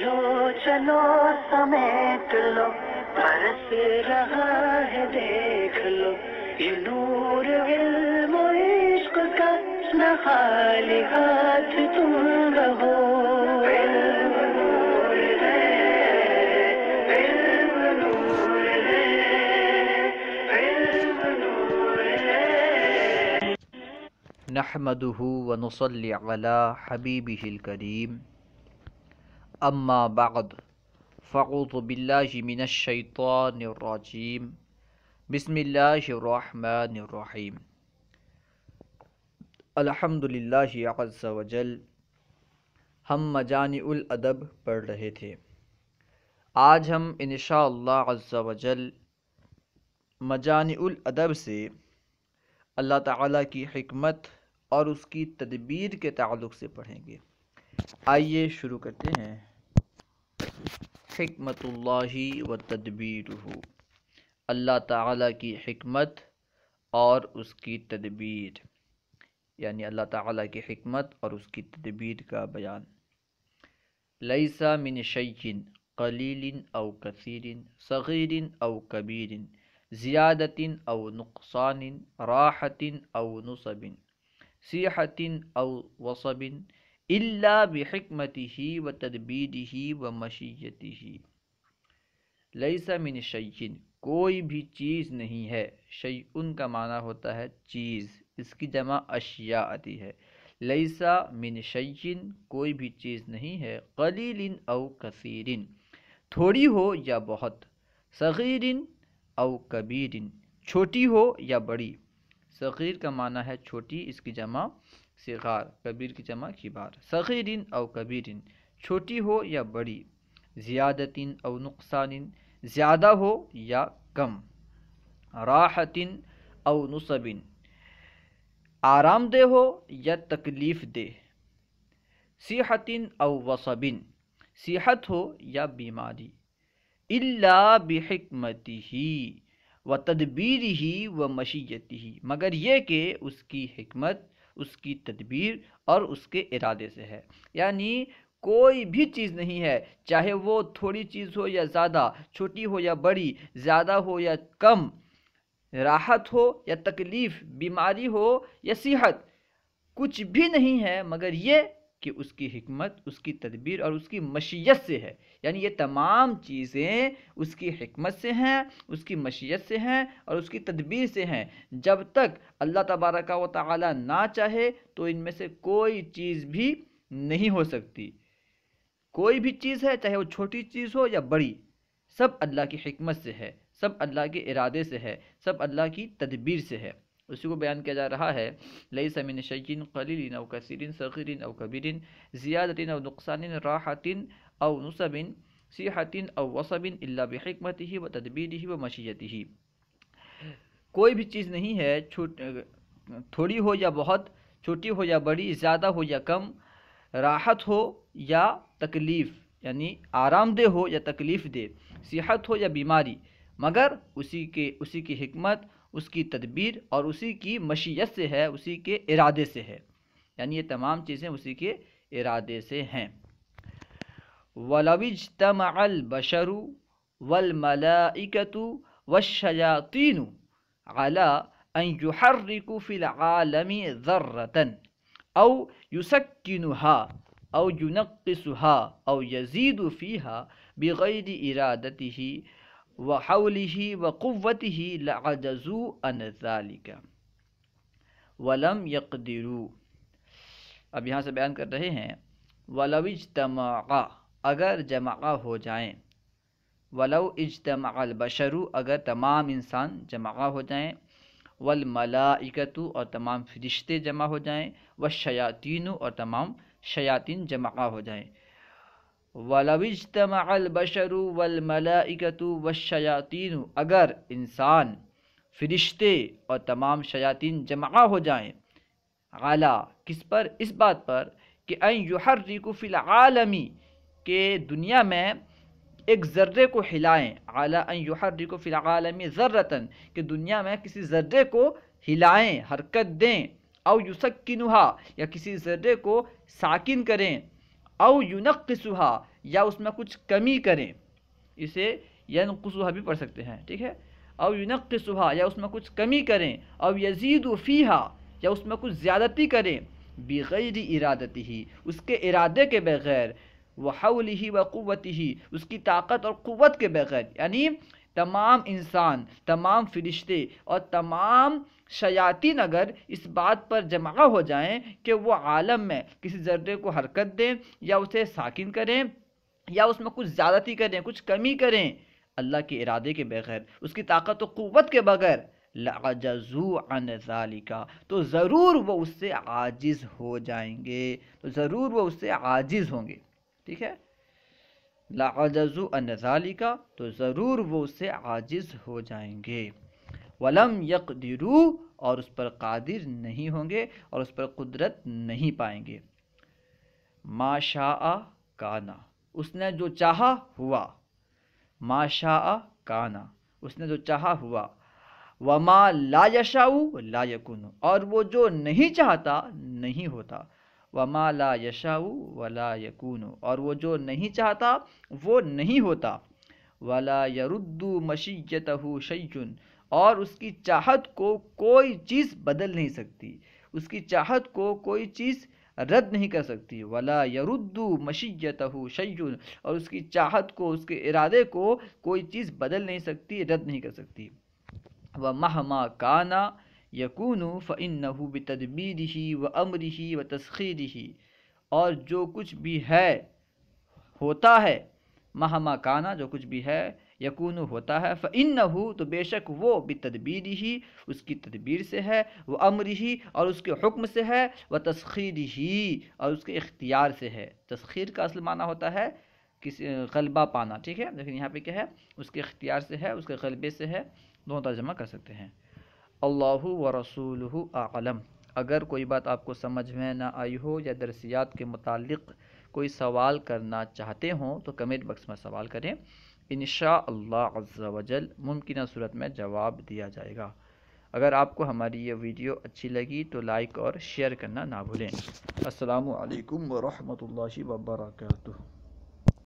چلو چلو سمیٹ لو لو برس رہا ہے دیکھ یہ نور علم و عشق کا نہ خالی ہاتھ تم رہو نحمده ونصلی علی حبیبه الکریم بعد باغد باللہ بلّہ الشیطان الرجیم بسم اللہ الرحمن الرحیم الحمد للہ و وجل ہم مجان الادب پڑھ رہے تھے آج ہم انشاء اللہ و جل مجان الادب سے اللہ تعالیٰ کی حکمت اور اس کی تدبیر کے تعلق سے پڑھیں گے آئیے شروع کرتے ہیں حکمت اللہ و تدبیر اللہ تعالیٰ کی حکمت اور اس کی تدبیر یعنی اللہ تعالیٰ کی حکمت اور اس کی تدبیر کا بیان لیسا من شیئن قلیل او کثیر صغیر او کبیر زیادت او نقصان راحت او نصب صیحت او وصب اللہ بحکمتی ہی و تدبیر ہی و مشیتی ہی لئیسا من شعین کوئی بھی چیز نہیں ہے شیئن کا معنی ہوتا ہے چیز اس کی جمع اشیاء آتی ہے لئیسا من شعین کوئی بھی چیز نہیں ہے قلیل او کثیر تھوڑی ہو یا بہت صغیر کبیر چھوٹی ہو یا بڑی صغیر کا معنی ہے چھوٹی اس کی جمع سغار کبیر کی جمع کی بار صغیرن او کبیرن چھوٹی ہو یا بڑی زیادت او نقصان زیادہ ہو یا کم راحت او نصب آرام دہ ہو یا تکلیف دہ صحت او وصب صحت ہو یا بیماری اللہ بحکمت ہی و تدبیر ہی و مشیتی ہی مگر یہ کہ اس کی حکمت اس کی تدبیر اور اس کے ارادے سے ہے یعنی کوئی بھی چیز نہیں ہے چاہے وہ تھوڑی چیز ہو یا زیادہ چھوٹی ہو یا بڑی زیادہ ہو یا کم راحت ہو یا تکلیف بیماری ہو یا صحت کچھ بھی نہیں ہے مگر یہ کہ اس کی حکمت اس کی تدبیر اور اس کی مشیت سے ہے یعنی یہ تمام چیزیں اس کی حکمت سے ہیں اس کی مشیت سے ہیں اور اس کی تدبیر سے ہیں جب تک اللہ تبارک و تعالی نہ چاہے تو ان میں سے کوئی چیز بھی نہیں ہو سکتی کوئی بھی چیز ہے چاہے وہ چھوٹی چیز ہو یا بڑی سب اللہ کی حکمت سے ہے سب اللہ کے ارادے سے ہے سب اللہ کی تدبیر سے ہے اسی کو بیان کیا جا رہا ہے لئی سمن شعین او اور صغیرین او کبیرین زیادتین او نقصان راحتین نصبین سیحتین او وصبین اللہ بحکمت ہی و تدبیر ہی و مشیتی ہی کوئی بھی چیز نہیں ہے تھوڑی ہو یا بہت چھوٹی ہو یا بڑی زیادہ ہو یا کم راحت ہو یا تکلیف یعنی آرام دہ ہو یا تکلیف دہ صحت ہو یا بیماری مگر اسی کے اسی کی حکمت اس کی تدبیر اور اسی کی مشیت سے ہے اسی کے ارادے سے ہے یعنی یہ تمام چیزیں اسی کے ارادے سے ہیں ولوج تم البشرو و عَلَىٰ أَن يُحَرِّكُ فِي الْعَالَمِ او یوسکینا او یونقی سہا او یزید فیحہ بی غیر ارادتی ہی و حولی و قوت ہی ولم یقدروا اب یہاں سے بیان کر رہے ہیں ولو ولاجتماع اگر جمع ہو جائیں ولو اجتماع البشر اگر تمام انسان جمع ہو جائیں والملائکتو اور تمام فرشتے جمع ہو جائیں والشیاطین اور تمام شیاطین جمع ہو جائیں ولاوجتم البشرو و الملاکت اگر انسان فرشتے اور تمام شیاطین جمع ہو جائیں اعلیٰ کس پر اس بات پر کہ این یوہر فی العالمی کہ دنیا میں ایک ذرے کو ہلائیں اعلیٰ ان ریک فی العالمی عالمی کہ دنیا میں کسی ذرے کو ہلائیں حرکت دیں او یسکنہا یا کسی ذرے کو ساکن کریں او صبح یا اس میں کچھ کمی کریں اسے یقہ بھی پڑھ سکتے ہیں ٹھیک ہے او صبح یا اس میں کچھ کمی کریں او یزید فیہا یا اس میں کچھ زیادتی کریں بغیر ارادتی ہی اس کے ارادے کے بغیر وہول ہی و قوت ہی اس کی طاقت اور قوت کے بغیر یعنی تمام انسان تمام فرشتے اور تمام شیاطین اگر اس بات پر جمع ہو جائیں کہ وہ عالم میں کسی ذرے کو حرکت دیں یا اسے ساکن کریں یا اس میں کچھ زیادتی کریں کچھ کمی کریں اللہ کے ارادے کے بغیر اس کی طاقت و قوت کے بغیر عن ذالکا تو ضرور وہ اس سے عاجز ہو جائیں گے تو ضرور وہ اس سے عاجز ہوں گے ٹھیک ہے لعجزو عن ذالکا تو ضرور وہ اس سے عاجز ہو جائیں گے ولم یک درو اور اس پر قادر نہیں ہوں گے اور اس پر قدرت نہیں پائیں گے ما شاء کانا اس نے جو چاہا ہوا ما شاء کانا اس نے جو چاہا ہوا وما لا یشاؤ لا یقن اور وہ جو نہیں چاہتا نہیں ہوتا وما لا یشاؤ ولا یقون اور وہ جو نہیں چاہتا وہ نہیں ہوتا ولا یردو مشیت ہو اور اس کی چاہت کو کوئی چیز بدل نہیں سکتی اس کی چاہت کو کوئی چیز رد نہیں کر سکتی ولا یردو مشیت ہو شیون اور اس کی چاہت کو اس کے ارادے کو کوئی چیز بدل نہیں سکتی رد نہیں کر سکتی و مہما ما کانا یونو ف ان بدبیر ہی و امر ہی و تسخیر ہی اور جو کچھ بھی ہے ہوتا ہے ماہ کانا جو کچھ بھی ہے یقون ہوتا ہے فن ہو تو بے شک وہ بھی تدبیر ہی اس کی تدبیر سے ہے وہ امر ہی اور اس کے حکم سے ہے وہ تصخیر ہی اور اس کے اختیار سے ہے تصخیر کا اصل معنی ہوتا ہے کسی غلبہ پانا ٹھیک ہے لیکن یہاں پہ کیا ہے اس کے اختیار سے ہے اس کے غلبے سے ہے دونوں ترجمہ کر سکتے ہیں اللہ و رسول عالم اگر کوئی بات آپ کو سمجھ میں نہ آئی ہو یا درسیات کے متعلق کوئی سوال کرنا چاہتے ہوں تو کمنٹ بکس میں سوال کریں انشاءاللہ عز و جل ممکنہ صورت میں جواب دیا جائے گا اگر آپ کو ہماری یہ ویڈیو اچھی لگی تو لائک اور شیئر کرنا نہ بھولیں السلام علیکم ورحمۃ اللہ وبرکاتہ